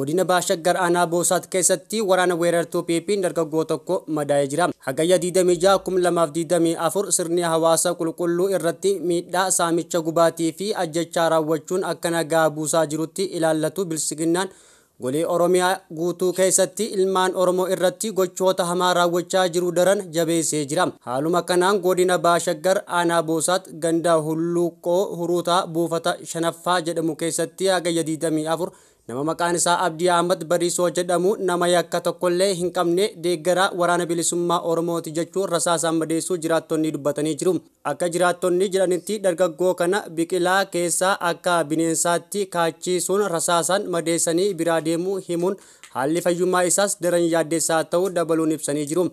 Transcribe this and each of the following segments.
godina Baashaggar aanaa Boosaat keessatti waraana weerartuu PP dargaggoo tokko madaa'ee jira. Hagayya 26,2024 sirni hawaasa qulqulluu irratti miidhaa saamicha gubaatii fi ajjechaa raawwachuun akka nagaa buusaa jirutti ilaallatu bilisiginnaan golee Oromiyaa guutuu keessatti ilmaan Oromoo irratti gochoota hamaa raawwachaa jiru daran jabeessee jira. Haaluma kanaan godina Baashaggar aanaa Boosaat gandaa hulluqoo huruutaa buufata shanaffaa jedhamu keessatti hagayya 24 nama maqaan isaa Abdii Ahmad Badiisoo jedhamu nama yakka tokkollee hin qabne deeggaraa waraana bilisummaa Oromooti jechuun rasaasaan madeessuu jiraattonni dubbatanii jiru. Akka jiraattonni jedhanitti dargaggoo kana biqilaa keessaa akka bineensaatti kaachisuun rasaasaan madeessanii biraa deemuu himuun haalli fayyummaa isaas daran yaaddeessaa ta'uu dabaluun ibsanii jiru.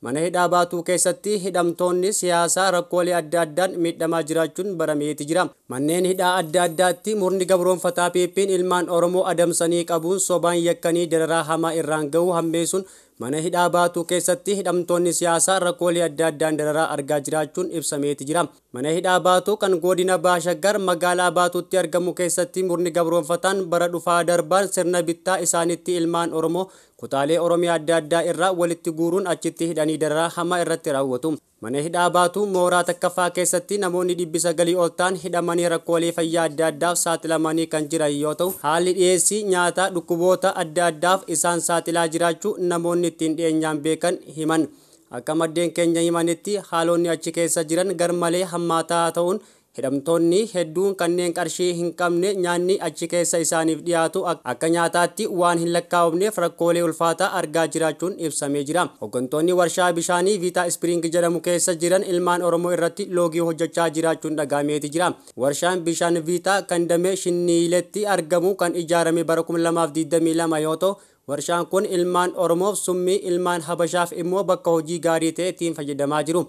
Mana hidhaa baatuu keessatti hidhamtoonni siyaasaa rakkoolee adda addaan miidhamaa jiraachuun barameeti jira. Manneen hidhaa adda addaatti murni gabroonfataa PP'n ilmaan Oromoo adamsanii qabuun sobaan yakkanii dararaa hamaa irraan gahu hammeessuun Mana hidhaa baatuu keessatti hidhamtoonni siyaasaa rakkoolee adda addaan dararaa argaa jiraachuun ibsameeti jira. Mana hidhaa baatuu kan godina gar magaalaa baatuutti argamu keessatti murni gabroonfataan bara dhufaa darban sirna bittaa isaanitti ilmaan Oromoo kutaalee Oromiyaa adda addaa irraa walitti guuruun achitti hidhanii dararaa hamaa irratti raawwatu. Mana hidhaa baatuu mooraa takkaffaa keessatti namoonni dhibbi sagalii ol ta'an hidhamanii rakkoolee fayyaa adda addaaf saaxilamanii kan jiran yoo ta'u, haalli dhiyeessii nyaataa dhukkuboota adda addaaf isaan saaxilaa jiraachuu namoonni ittiin dhiyeenyaan beekan himan. Akka maddeen keenya himanitti haalonni achi keessa jiran garmalee hammaataa ta'uun Hidhamtoonni hedduun kanneen qarshii hin qabne nyaanni achi keessa isaaniif dhiyaatu akka nyaataatti waan hin lakkaa'amneef rakkoolee ulfaataa argaa jiraachuun ibsamee jira. Hooggantoonni warshaa bishaanii Viitaa Ispiriing jedhamu keessa jiran ilmaan Oromoo irratti loogii hojjechaa jiraachuun dhagaameeti jira. Warshaan bishaan Viitaa kan damee Shinniiletti argamu kan ijaarame bara 2022 yoo ta'u, warshaan kun ilmaan Oromoof summii ilmaan Habashaaf immoo bakka hojii gaarii ta'e ittiin fayyadamaa jiru.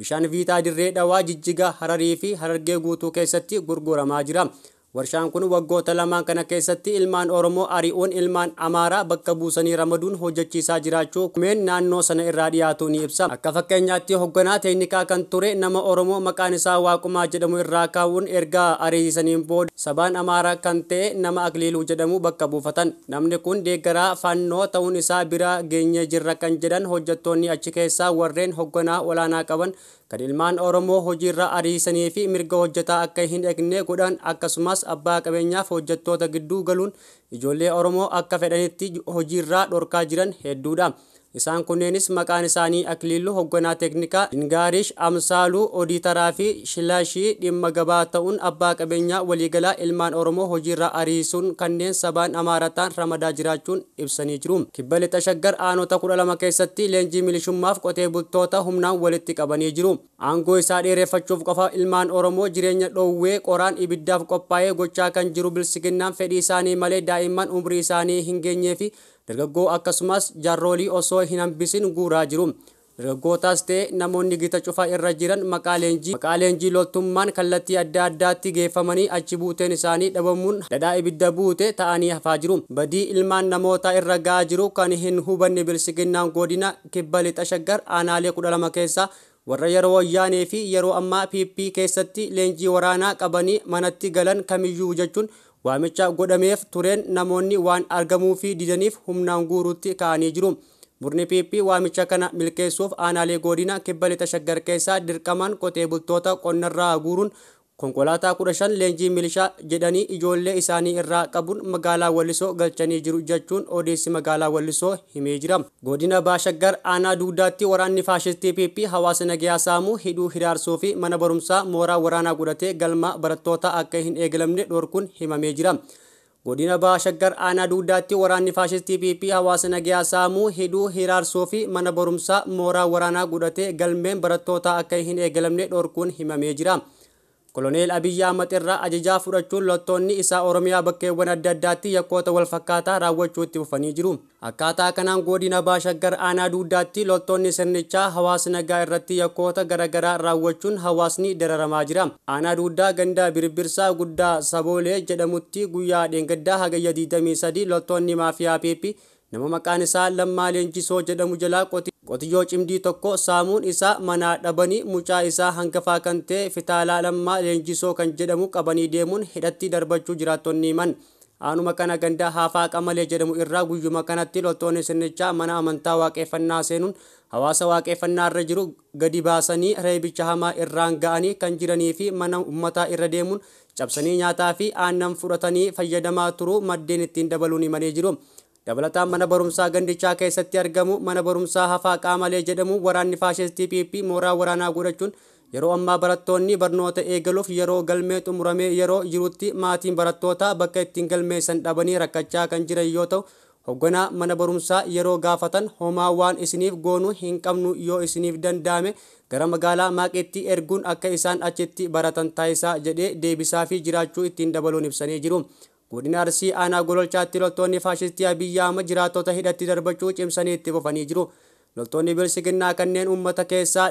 Bishaan viitaa dirree dhawaa jijjigaa hararii fi harargee guutuu keessatti gurguramaa jira. Warshaan kun waggoota lamaan kana keessatti ilmaan Oromoo ari'oon ilmaan Amaaraa bakka buusanii ramaduun hojjechiisaa jiraachuu kumeen naannoo sana irraa dhiyaatu ni ibsa. Akka fakkeenyaatti hoogganaa teeknikaa kan ture nama Oromoo maqaan isaa Waaqumaa jedhamu irraa kaa'uun erga ari'isaniin booda sabaan Amaaraa kan ta'e nama Akliiluu jedhamu bakka buufatan. Namni kun deeggaraa fannoo ta'uun isaa bira geenyee jirra kan jedhan hojjettoonni achi keessaa warreen hoogganaa olaanaa qaban kan ilmaan Oromoo hojiirra ari'isanii fi mirga hojjetaa akka hin eegne godhan akkasumas abbaa qabeenyaaf hojjettoota gidduu galuun ijoollee Oromoo akka fedhanitti hojiirra dhorkaa jiran hedduudha. Isaan kunneenis maqaan isaanii Akiliiluu Hogganaa Teeknikaa, Ingaarish Amsaaluu odiitaraa fi Shilaashii dhimma gabaa ta'uun abbaa qabeenyaa waliigalaa ilmaan Oromoo hojiirra ariisuun kanneen sabaan amaarataan ramadaa jiraachuun ibsanii jiru. Kibba shaggar aanota 12 keessatti leenjii milishummaaf qotee bultoota humnaan walitti qabanii jiru. Aangoo isaa dheereffachuuf qofa ilmaan Oromoo jireenya dhoowwee qoraan ibiddaaf qophaa'ee gochaa kan jiru bilsiginnaan fedhii isaanii malee daa'imman umrii isaanii hin geenyee fi dargaggoo akkasumas jaarroolii osoo hin hambisin guuraa jiru. Dargaggootaas ta'e namoonni gita cufaa irra jiran maqaa leenjii maqaa leenjii loltummaan kallattii adda addaatti geeffamanii achi buuteen isaanii dhabamuun dhadhaa ibidda buute ta'anii hafaa jiru. Badii ilmaan namoota irra gahaa jiru kan hin hubanne bilisiginnaan godina kibba lixa shaggar aanaalee kudha lama keessaa warra yeroo wayyaanee fi yeroo ammaa PP keessatti leenjii waraanaa qabanii manatti galan kamiyyuu jechuun Waamicha godhameef tureen namoonni waan argamuu fi didaniif humnaan guuruutti ka'anii jiru. Murni PP waamicha kana milkeessuuf aanaalee godina kibba lixa shaggar keessaa dirqamaan qotee bultoota qonnarraa guurun. Konkolaataa kudha leenjii milishaa jedhanii ijoollee isaanii irraa qabuun magaalaa Wallisoo galchanii jiru jechuun odeessi magaalaa Wallisoo himee jira. Godina Baashaggar aanaa Dugdaatti waraanni faashistii PP hawaasa nagayaa saamuu hidhuu hiraarsuu fi mana barumsaa mooraa waraanaa godhatee galma barattoota akka hin eegalamne dhorkuun himamee jira. godina baashaggar aanaa duudaatti waraanni faashistii pp hawaasa nagayaa saamuu hidhuu hiraarsuu fi mana barumsaa mooraa waraanaa godhatee galmeen barattoota akka hin eegalamne dhorkuun himamee jira. Koloneel abiyya Ahmad irraa ajajaa fudhachuun loltoonni isaa Oromiyaa bakkeewwan adda addaatti yakkoota walfakkaataa raawwachuu itti buufanii jiru. Akkaataa kanaan godina Baashaggar aanaa duudaatti loltoonni sirnichaa hawaas nagaa irratti yakkoota garaa raawwachuun hawaasni dararamaa jira. Aanaa duudaa gandaa birbirsaa guddaa Saboolee jedhamutti guyyaa dheengaddaa hagayya 23 loltoonni maafiyaa PP nama maqaan isaa Lammaa Leenjisoo jedhamu jalaa qotiyyoo cimdii tokko saamuun isaa manaa dhabanii mucaa isaa hangafaa kan ta'e Fitaalaa Lammaa Leenjisoo kan jedhamu qabanii deemuun hidhatti darbachuu jiraattonni himan. Aanuma kana gandaa haafaa qamalee jedhamu irraa guyyuma kanatti loltoonni sirnichaa mana amantaa waaqeffannaa seenuun hawaasa waaqeffannaa irra jiru gadi baasanii reebicha hamaa irraan ga'anii kan jiranii fi mana uummataa irra deemuun cabsanii nyaataa fi aannan fudhatanii fayyadamaa turuu maddeen ittiin dabaluun jiru. dabalataan mana barumsaa gandichaa keessatti argamu mana barumsaa hafaa qaamalee jedhamu waraanni faashistii mooraa waraanaa godhachuun yeroo ammaa barattoonni barnoota eegaluuf yeroo galmee xumuramee yeroo jirutti maatiin barattootaa bakka ittiin galmeessan dhabanii rakkachaa kan jiran yoo ta'u hogganaa mana barumsaa yeroo gaafatan homaa waan isiniif goonuu hin qabnu yoo isiniif danda'ame gara magaalaa maaqeetti erguun akka isaan achitti baratan taayisaa jedhee deebisaa fi jiraachuu ittiin dabaluun ibsanii jiru. Godina Arsii aanaa gololchaatti loltoonni faashistii Abiyyi Ahmad jiraattota hidhatti darbachuu cimsanii itti fufanii jiru. Loltoonni bilsiginnaa kanneen ummata keessaa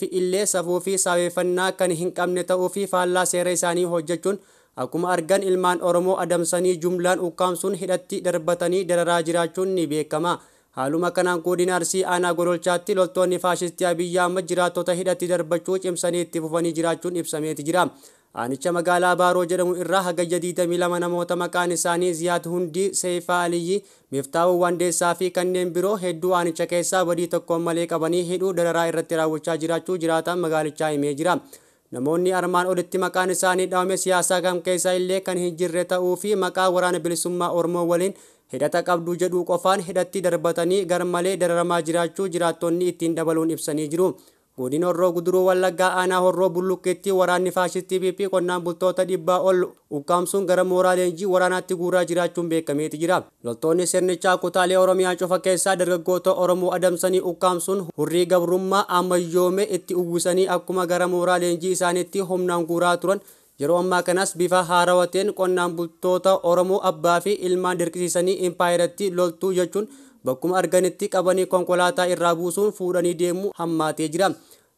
fi illee safuufi fi kan hin qabne ta'uu fi faallaa seera isaanii hojjechuun akkuma argan ilmaan Oromoo adamsanii jumlaan ukkaamsuun hidhatti darbatanii dararaa jiraachuun ni beekama. Haaluma kanaan godina Arsii aanaa gololchaatti loltoonni faashistii Abiyyi jiraattota hidhatti darbachuu cimsanii itti fufanii jiraachuun ibsameeti jira. Aanicha magaalaa Baaroo jedhamu irraa haga 22 namoota maqaan isaanii Ziyaat Hundii, Seefaa Aliyyi, Miftaawu Wandeessaa fi kanneen biroo hedduu aanicha keessaa badii tokkoon malee qabanii hidhuu dararaa irratti raawwachaa jiraachuu jiraatan magaalichaa himee jira. Namoonni armaan olitti maqaan isaanii dhaawame siyaasaa kam keessa illee kan hin jirre ta'uu fi maqaa waraana bilisummaa Oromoo waliin hidhata qabdu jedhuu qofaan hidhatti darbatanii gar malee dararamaa jiraachuu jiraattonni ittiin dabaluun ibsanii jiru. Godina Horroo Guduruu Wallaggaa aanaa Horroo Bulluqeettii waraanni faashistii PP qonnaan bultoota dhibbaa ol ukkaamsuun gara mooraa leenjii waraanaatti guuraa jiraachuun beekameeti jira. Loltoonni sirnichaa kutaalee Oromiyaa cofa keessaa dargaggoota Oromoo adamsanii ukkaamsuun hurrii gabrummaa ammayyoome itti uwwisanii akkuma gara mooraa leenjii isaaniitti humnaan guuraa turan yeroo ammaa kanas bifa haarawateen qonnaan bultoota Oromoo abbaa fi ilmaan dirqisiisanii impaayirratti loltuu jechuun bakkuma arganitti qabanii konkolaataa irraa buusuun fuudhanii deemuu hammaatee jira.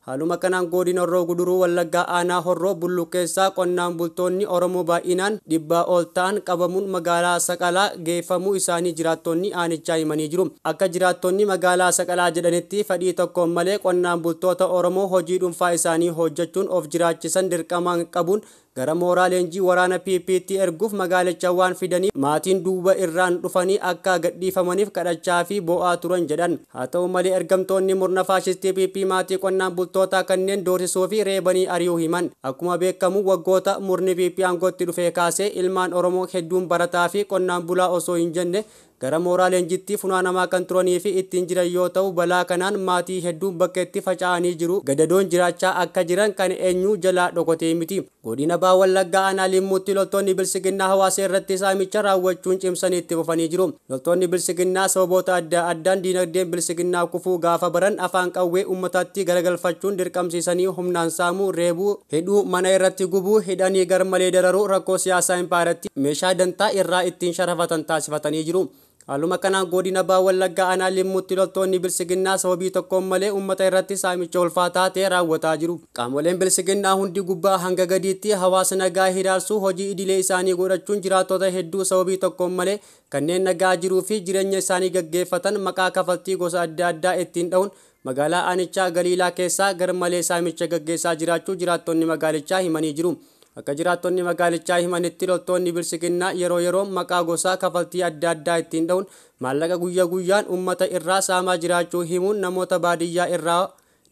Haaluma kanaan godin horroo guduruu wallaggaa aanaa horroo bulluqeessaa qonnaan bultoonni Oromoo baay'inaan dhibbaa ol ta'an qabamuun magaalaa Saqalaa geeffamuu isaanii jiraattonni aanichaa himanii jiru. Akka jiraattonni magaalaa Saqalaa jedhanitti fadhii tokko malee qonnaan bultoota Oromoo hojii dhuunfaa isaanii hojjechuun of jiraachisan dirqamaan qabuun gara mooraa leenjii waraana PPT erguuf waan fidanii maatiin duuba irraan dhufanii akka gadhiifamaniif kadhachaa fi bo'aa turan jedhan. Haa ta'u malee ergamtoonni murna faashistii PP maatii qonnaan bultootaa kanneen doorsisuu fi reebanii ari'uu himan. Akkuma beekamu waggoota murni PP aangootti dhufee kaasee ilmaan Oromoo hedduun barataa fi qonnaan bulaa osoo hin jenne gara mooraa mooraalenjitti funaanamaa kan turanii fi ittiin jiran yoo ta'u balaa kanaan maatii hedduun bakka itti faca'anii jiru gadadoon jiraachaa akka jiran kan eenyu jalaa dhokotee miti godina baa wallaggaa anaalimuutti loltoonni bilisiginnaa hawaasa irratti saamicha raawwachuun cimsanii itti fufanii jiru loltoonni bilisiginnaa sababoota adda addaan diinagdeen bilisiginnaa kufuu gaafa baran afaan qawwee uummatatti garagalfachuun dirqamsiisanii humnaan saamuu reebuu hidhuu mana irratti gubuu hidhanii garmalee dararuu rakkoo siyaasaa impaaratti meeshaa dantaa irraa ittiin sharafatan taasifatanii jiru haaluma kanaan godina baa wallaggaa aanaa limmuutti loltoonni bilsiginnaa sababii tokkoon malee uummata irratti saamicha ulfaataa ta'e raawwataa jiru qaamoleen bilsiginnaa hundi gubbaa hanga gadiitti hawaasa nagaa hiraarsuu hojii idilee isaanii godhachuun jiraattota hedduu sababii tokkoon malee kanneen nagaa jiruu fi jireenya isaanii gaggeeffatan maqaa kafaltii gosa adda addaa ittiin dha'uun magaalaa aanichaa galiilaa keessaa garmalee saamicha gaggeessaa jiraachuu jiraattonni magaalichaa himanii jiru. Akka jiraattonni magaalichaa himanitti loltoonni bilsiginnaa yeroo yeroon maqaa gosaa kafaltii adda addaa ittiin dha'uun maallaqa guyya guyyaan uummata irraa saamaa jiraachuu himuun namoota baadiyyaa irraa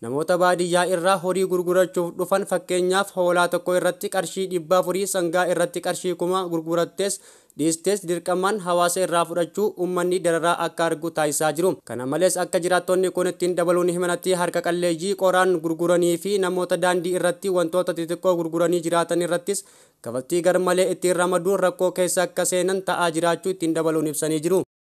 Namoota baadiyyaa irraa horii gurgurachuuf dhufan fakkeenyaaf hoolaa tokko irratti qarshii dhibbaa furii sangaa irratti qarshii kuma gurgurattees dhiistees dirqamaan hawaasa irraa fudhachuu uummanni dararaa akka argu taasisaa jiru. Kana malees akka jiraattonni kun ittiin dabaluun himanatti harka qalleeyyii qoraan gurguranii fi namoota daandii irratti wantoota xixiqqoo gurguranii jiraatan irrattis kafaltii garmalee ittiin ramaduun rakkoo keessa akka seenan ta'aa jiraachuu ittiin dabaluun ibsanii jiru.